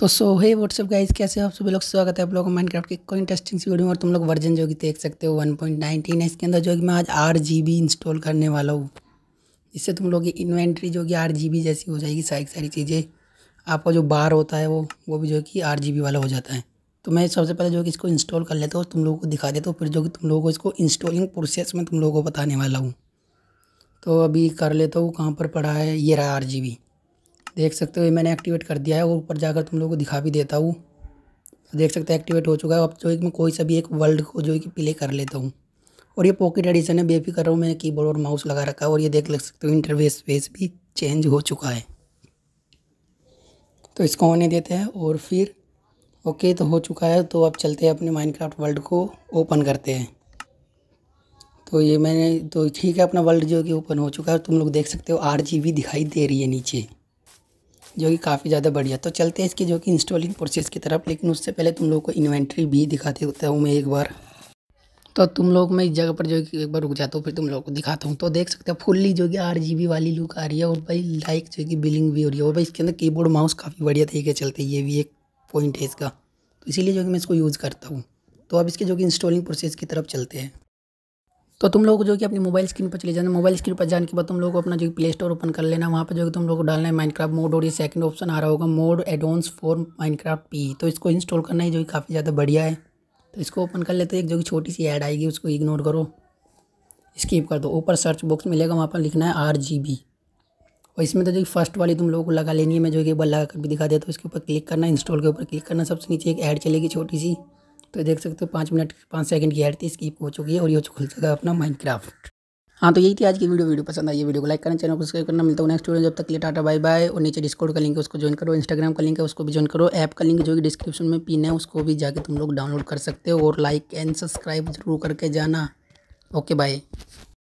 तो सो है what's up guys कैसे हो आप सभी लोग स्वागत है आप लोगों को माइनक्राफ्ट की कोई इंटरेस्टिंग वीडियो में और तुम लोग वर्जन जो कि देख सकते हो 1.19 है इसके अंदर जो कि मैं आज आर इंस्टॉल करने वाला हूँ इससे तुम लोग की इन्वेंट्री जो कि आर जैसी हो जाएगी सारी सारी चीज़ें आपका जो बार होता है वो वो भी जो कि आर वाला हो जाता है तो मैं सबसे पहले जो कि इसको इंस्टॉल कर लेता हूँ तुम लोगों को दिखा देता हूँ फिर जो कि तुम लोगों को इसको इंस्टॉलिंग प्रोसेस में तुम लोगों को बताने वाला हूँ तो अभी कर लेता हूँ कहाँ पर पड़ा है ये रहा आर देख सकते हो मैंने एक्टिवेट कर दिया है और ऊपर जाकर तुम लोगों को दिखा भी देता हूँ देख सकते हैं एक्टिवेट हो चुका है अब जो है मैं कोई सा भी एक वर्ल्ड को जो है कि प्ले कर लेता हूँ और ये पॉकेट एडिशन है बेफी कर रहा हूँ मैंने कीबोर्ड और माउस लगा रखा है और ये देख लग सकते हो इंटरवेस वेस भी चेंज हो चुका है तो इसको होने देते हैं और फिर ओके तो हो चुका है तो अब चलते हैं अपने माइनक्राफ्ट वर्ल्ड को ओपन करते हैं तो ये मैंने तो ठीक है अपना वर्ल्ड जो कि ओपन हो चुका है तुम लोग देख सकते हो आर दिखाई दे रही है नीचे जो कि काफ़ी ज़्यादा बढ़िया तो चलते हैं इसकी जो कि इंस्टॉलिंग प्रोसेस की तरफ लेकिन उससे पहले तुम लोग को इन्वेंट्री भी दिखाते होता हूँ मैं एक बार तो तुम लोग मैं इस जगह पर जो कि एक बार रुक जाता हूँ फिर तुम लोग को दिखाता हूँ तो देख सकते हो फुल्ली जो कि आर वाली लुक आ रही है और भाई लाइक जो कि बिलिंग भी हो रही है और भाई इसके अंदर कीबोर्ड माउस काफ़ी बढ़िया तरीके चलते हैं ये भी एक पॉइंट है इसका तो इसीलिए जो कि मैं इसको यूज़ करता हूँ तो अब इसके जो कि इंस्टॉलिंग प्रोसेस की तरफ चलते हैं तो तुम लोग जो कि अपनी मोबाइल स्क्रीन पर चले जाना मोबाइल स्क्रीन पर जाने के बाद तुम लोग अपना जो प्ले स्टोर ओपन कर लेना वहाँ पर जो कि तुम लोग को डालना है माइनक्राफ्ट मोड और ये सेकंड ऑप्शन आ रहा होगा mod addons for Minecraft P तो इसको इंस्टॉल करना ही जो कि काफ़ी ज़्यादा बढ़िया है तो इसको ओपन कर लेते हैं जो कि छोटी सी ऐड आएगी उसको इग्नोर करो स्किप कर दो ऊपर सर्च बॉक्स मिलेगा वहाँ पर लिखना है आर और इसमें तो जो फर्स्ट वाली तुम लोगों को लगा लेनी है मैं जो एक बार लगा कर भी दिखा देता हूँ इसके ऊपर क्लिक करना इंस्टॉल के ऊपर क्लिक करना सबसे नीचे एक ऐड चलेगी छोटी सी तो देख सकते हो पाँच मिनट पाँच सेकंड की हेड थी स्किप हो चुकी है और ये खुल चुका है अपना माइनक्राफ्ट हाँ तो यही थी आज की वीडियो वीडियो पसंद आई वीडियो को लाइक करना चैनल को सब्सक्राइब करना मिलता हूँ नेक्स्ट वीडियो जब तक लिए टाटा बाय बाय और नीचे डिस्कॉर्ड का लिंक है उसको ज्वाइन करो इंस्टाग्राम का लिंक है उसको भी ज्वाइन करो ऐप का लिंक जो कि डिस्क्रिप्शन में पिन है उसको भी जाकर तुम लोग डाउनलोड कर सकते हो और लाइक एंड सब्सक्राइब जरूर करके जाना ओके बाय